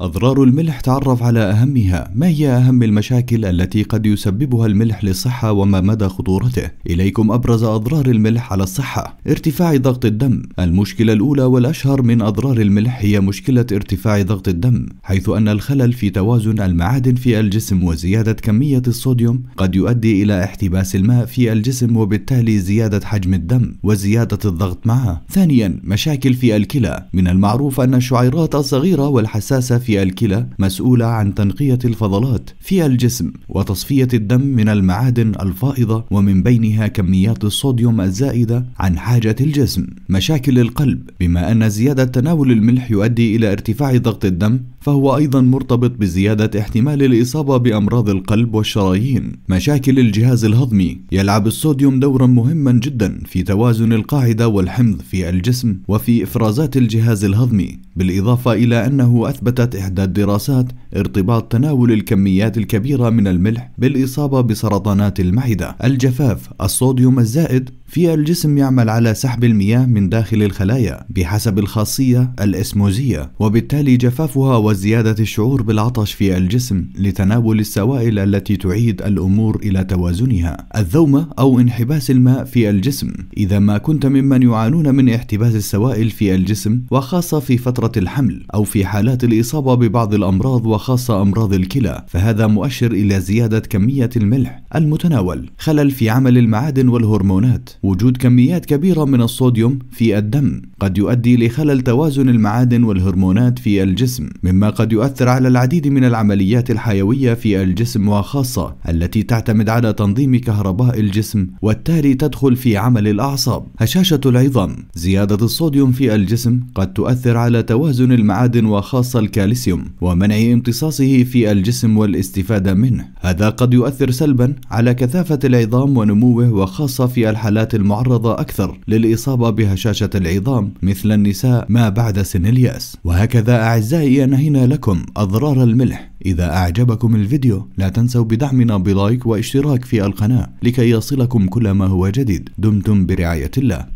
أضرار الملح تعرف على أهمها ما هي أهم المشاكل التي قد يسببها الملح للصحة وما مدى خطورته إليكم أبرز أضرار الملح على الصحة ارتفاع ضغط الدم المشكلة الأولى والأشهر من أضرار الملح هي مشكلة ارتفاع ضغط الدم حيث أن الخلل في توازن المعادن في الجسم وزيادة كمية الصوديوم قد يؤدي إلى احتباس الماء في الجسم وبالتالي زيادة حجم الدم وزيادة الضغط معه ثانيا مشاكل في الكلى من المعروف أن الشعيرات الصغيرة والحساسة في في الكلى مسؤولة عن تنقية الفضلات في الجسم وتصفية الدم من المعادن الفائضة ومن بينها كميات الصوديوم الزائدة عن حاجة الجسم مشاكل القلب بما أن زيادة تناول الملح يؤدي إلى ارتفاع ضغط الدم فهو أيضا مرتبط بزيادة احتمال الإصابة بأمراض القلب والشرايين مشاكل الجهاز الهضمي يلعب الصوديوم دورا مهما جدا في توازن القاعدة والحمض في الجسم وفي إفرازات الجهاز الهضمي بالإضافة إلى أنه أثبتت إحدى الدراسات ارتباط تناول الكميات الكبيرة من الملح بالإصابة بسرطانات المعدة الجفاف الصوديوم الزائد في الجسم يعمل على سحب المياه من داخل الخلايا بحسب الخاصية الإسموزية وبالتالي جفافها وزيادة الشعور بالعطش في الجسم لتناول السوائل التي تعيد الأمور إلى توازنها الذومة أو انحباس الماء في الجسم إذا ما كنت ممن يعانون من احتباس السوائل في الجسم وخاصة في فترة الحمل أو في حالات الإصابة ببعض الأمراض وخاصة أمراض الكلى فهذا مؤشر إلى زيادة كمية الملح المتناول خلل في عمل المعادن والهرمونات وجود كميات كبيرة من الصوديوم في الدم قد يؤدي لخلل توازن المعادن والهرمونات في الجسم مما قد يؤثر على العديد من العمليات الحيوية في الجسم وخاصة التي تعتمد على تنظيم كهرباء الجسم والتالي تدخل في عمل الأعصاب هشاشة العظام زيادة الصوديوم في الجسم قد تؤثر على توازن المعادن وخاصة الكالسيوم ومنع امتصاصه في الجسم والاستفادة منه هذا قد يؤثر سلبا على كثافة العظام ونموه وخاصة في الحالات الفئات المعرضة أكثر للإصابة بهشاشة العظام مثل النساء ما بعد سن اليأس وهكذا أعزائي نهينا لكم أضرار الملح إذا أعجبكم الفيديو لا تنسوا بدعمنا بلايك واشتراك في القناة لكي يصلكم كل ما هو جديد دمتم برعاية الله